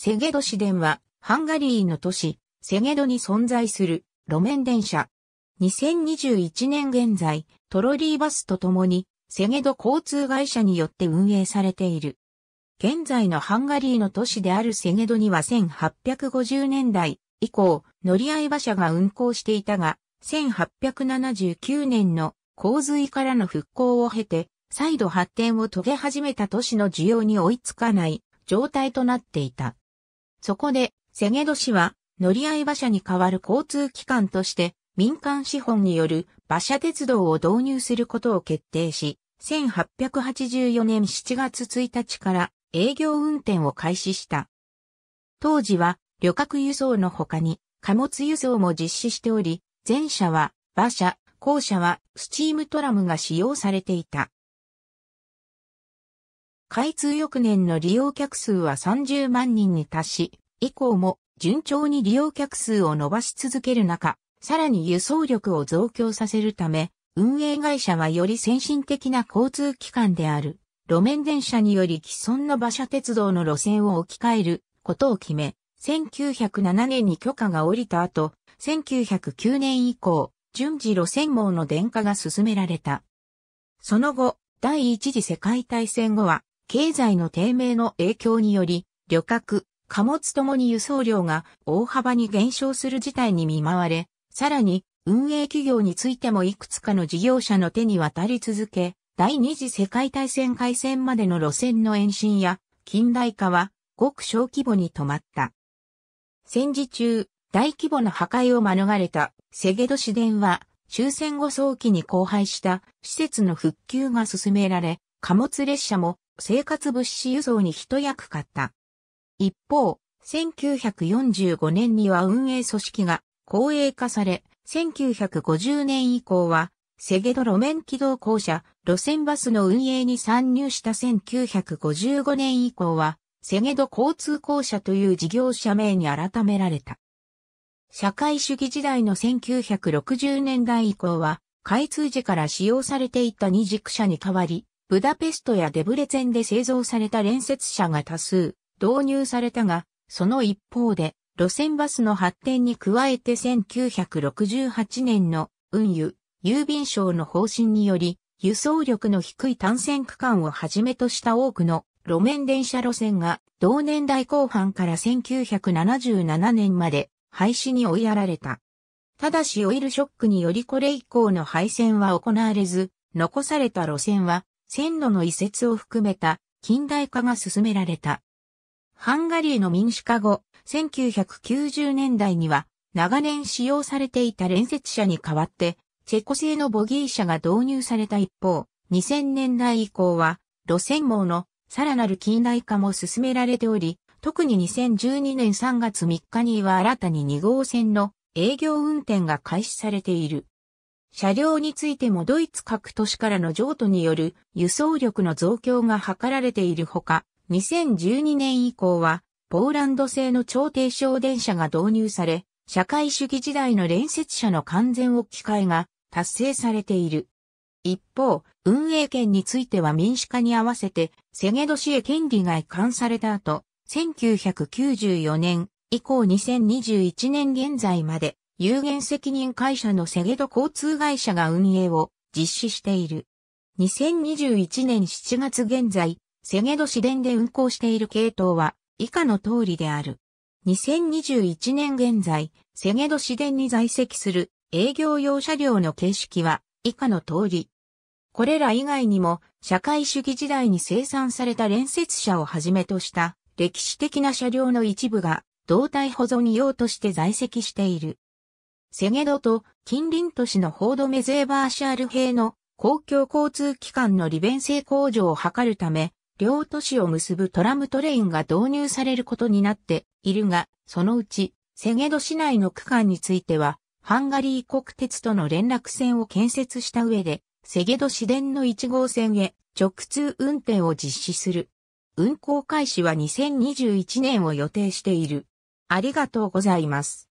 セゲド市電は、ハンガリーの都市、セゲドに存在する路面電車。2021年現在、トロリーバスと共に、セゲド交通会社によって運営されている。現在のハンガリーの都市であるセゲドには1850年代以降、乗り合い馬車が運行していたが、1879年の洪水からの復興を経て、再度発展を遂げ始めた都市の需要に追いつかない状態となっていた。そこで、セゲド市は、乗り合い馬車に代わる交通機関として、民間資本による馬車鉄道を導入することを決定し、1884年7月1日から営業運転を開始した。当時は旅客輸送の他に貨物輸送も実施しており、前者は馬車、後者はスチームトラムが使用されていた。開通翌年の利用客数は30万人に達し、以降も順調に利用客数を伸ばし続ける中、さらに輸送力を増強させるため、運営会社はより先進的な交通機関である、路面電車により既存の馬車鉄道の路線を置き換えることを決め、1907年に許可が下りた後、1909年以降、順次路線網の電化が進められた。その後、第一次世界大戦後は、経済の低迷の影響により、旅客、貨物ともに輸送量が大幅に減少する事態に見舞われ、さらに運営企業についてもいくつかの事業者の手に渡り続け、第二次世界大戦開戦までの路線の延伸や近代化はごく小規模に止まった。戦時中、大規模な破壊を免れたセゲド市電は終戦後早期に荒廃した施設の復旧が進められ、貨物列車も生活物資輸送に一役買った。一方、1945年には運営組織が公営化され、1950年以降は、セゲド路面機動校舎、路線バスの運営に参入した1955年以降は、セゲド交通公社という事業者名に改められた。社会主義時代の1960年代以降は、開通時から使用されていた二軸車に代わり、ブダペストやデブレツェンで製造された連接車が多数導入されたが、その一方で、路線バスの発展に加えて1968年の運輸、郵便省の方針により、輸送力の低い単線区間をはじめとした多くの路面電車路線が同年代後半から1977年まで廃止に追いやられた。ただしオイルショックによりこれ以降の廃線は行われず、残された路線は線路の移設を含めた近代化が進められた。ハンガリーの民主化後、1990年代には長年使用されていた連接車に代わって、チェコ製のボギー車が導入された一方、2000年代以降は路線網のさらなる近代化も進められており、特に2012年3月3日には新たに2号線の営業運転が開始されている。車両についてもドイツ各都市からの譲渡による輸送力の増強が図られているほか、2012年以降は、ポーランド製の超低床電車が導入され、社会主義時代の連接車の完全置き換えが達成されている。一方、運営権については民主化に合わせて、セゲド市へ権利が移管された後、1994年以降2021年現在まで、有限責任会社のセゲド交通会社が運営を実施している。2021年7月現在、セゲド市電で運行している系統は以下の通りである。2021年現在、セゲド市電に在籍する営業用車両の形式は以下の通り。これら以外にも社会主義時代に生産された連接車をはじめとした歴史的な車両の一部が動体保存用として在籍している。セゲドと近隣都市のホードメゼーバーシャール兵の公共交通機関の利便性向上を図るため、両都市を結ぶトラムトレインが導入されることになっているが、そのうち、セゲド市内の区間については、ハンガリー国鉄との連絡線を建設した上で、セゲド市電の1号線へ直通運転を実施する。運行開始は2021年を予定している。ありがとうございます。